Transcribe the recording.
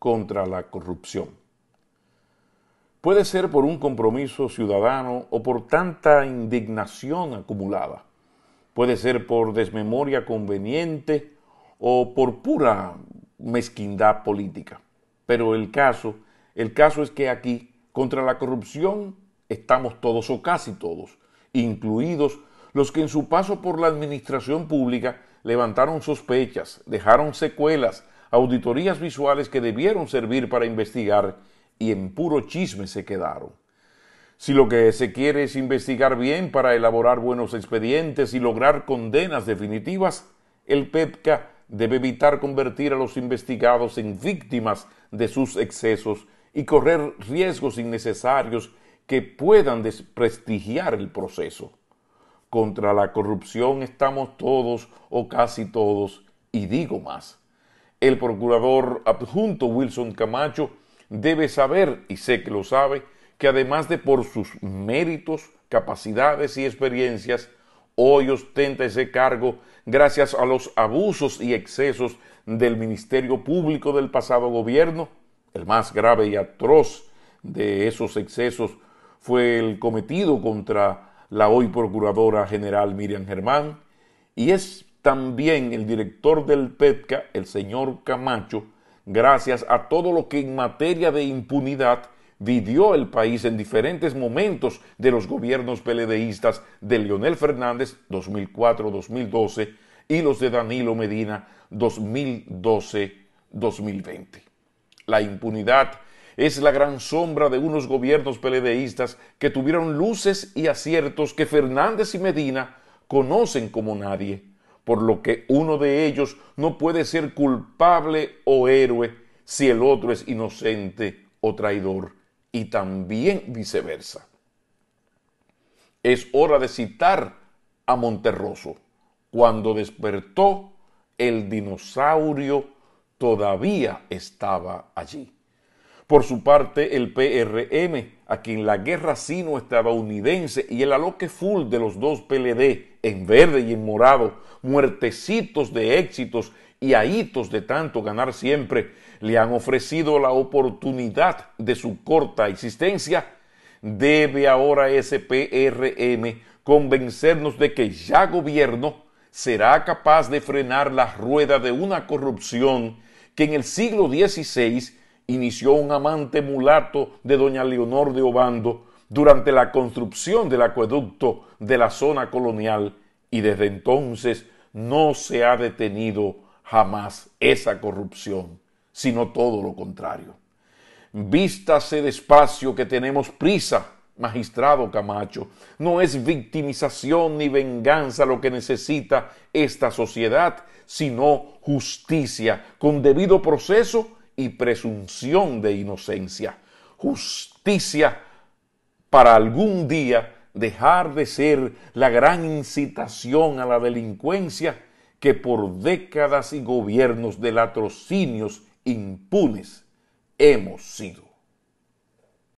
contra la corrupción. Puede ser por un compromiso ciudadano o por tanta indignación acumulada. Puede ser por desmemoria conveniente o por pura mezquindad política. Pero el caso, el caso es que aquí, contra la corrupción, estamos todos o casi todos, incluidos los que en su paso por la administración pública levantaron sospechas, dejaron secuelas, auditorías visuales que debieron servir para investigar y en puro chisme se quedaron. Si lo que se quiere es investigar bien para elaborar buenos expedientes y lograr condenas definitivas, el PEPCA debe evitar convertir a los investigados en víctimas de sus excesos y correr riesgos innecesarios que puedan desprestigiar el proceso. Contra la corrupción estamos todos o casi todos, y digo más. El procurador adjunto Wilson Camacho debe saber, y sé que lo sabe, que además de por sus méritos, capacidades y experiencias, hoy ostenta ese cargo gracias a los abusos y excesos del Ministerio Público del pasado gobierno. El más grave y atroz de esos excesos fue el cometido contra la hoy Procuradora General Miriam Germán, y es también el director del PETCA, el señor Camacho, gracias a todo lo que en materia de impunidad vivió el país en diferentes momentos de los gobiernos peledeístas de Leonel Fernández 2004-2012 y los de Danilo Medina 2012-2020. La impunidad es la gran sombra de unos gobiernos peledeístas que tuvieron luces y aciertos que Fernández y Medina conocen como nadie por lo que uno de ellos no puede ser culpable o héroe si el otro es inocente o traidor, y también viceversa. Es hora de citar a Monterroso. Cuando despertó, el dinosaurio todavía estaba allí. Por su parte, el PRM a quien la guerra sino-estadounidense y el aloque full de los dos PLD, en verde y en morado, muertecitos de éxitos y ahitos de tanto ganar siempre, le han ofrecido la oportunidad de su corta existencia, debe ahora SPRM convencernos de que ya gobierno será capaz de frenar la rueda de una corrupción que en el siglo XVI inició un amante mulato de doña Leonor de Obando durante la construcción del acueducto de la zona colonial y desde entonces no se ha detenido jamás esa corrupción, sino todo lo contrario. Vístase despacio que tenemos prisa, magistrado Camacho. No es victimización ni venganza lo que necesita esta sociedad, sino justicia con debido proceso y presunción de inocencia. Justicia para algún día dejar de ser la gran incitación a la delincuencia que por décadas y gobiernos de latrocinios impunes hemos sido.